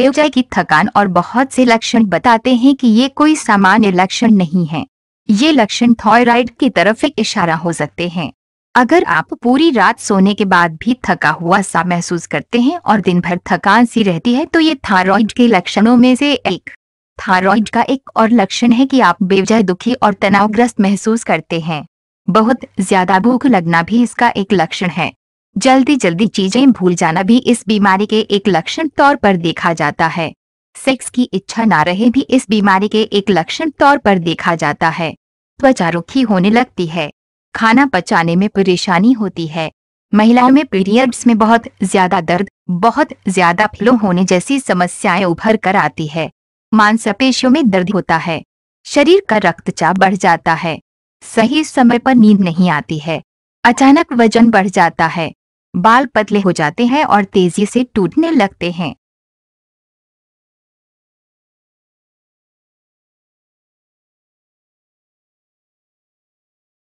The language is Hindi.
बेवजह की थकान और बहुत से लक्षण बताते हैं कि ये कोई सामान्य लक्षण नहीं है ये लक्षण थायराइड की तरफ इशारा हो सकते हैं अगर आप पूरी रात सोने के बाद भी थका हुआ सा महसूस करते हैं और दिन भर थकान सी रहती है तो ये थायराइड के लक्षणों में से एक थायराइड का एक और लक्षण है कि आप बेवजह दुखी और तनावग्रस्त महसूस करते हैं बहुत ज्यादा भूख लगना भी इसका एक लक्षण है जल्दी जल्दी चीजें भूल जाना भी इस बीमारी के एक लक्षण तौर पर देखा जाता है सेक्स की इच्छा ना रहे भी इस बीमारी के एक लक्षण तौर पर देखा जाता है त्वचा रुखी होने लगती है खाना पचाने में परेशानी होती है महिलाओं में पीरियड्स में बहुत ज्यादा दर्द बहुत ज्यादा फ्लो होने जैसी समस्याएं उभर कर आती है मांसपेशियों में दर्द होता है शरीर का रक्तचाप बढ़ जाता है सही समय पर नींद नहीं आती है अचानक वजन बढ़ जाता है बाल पतले हो जाते हैं और तेजी से टूटने लगते हैं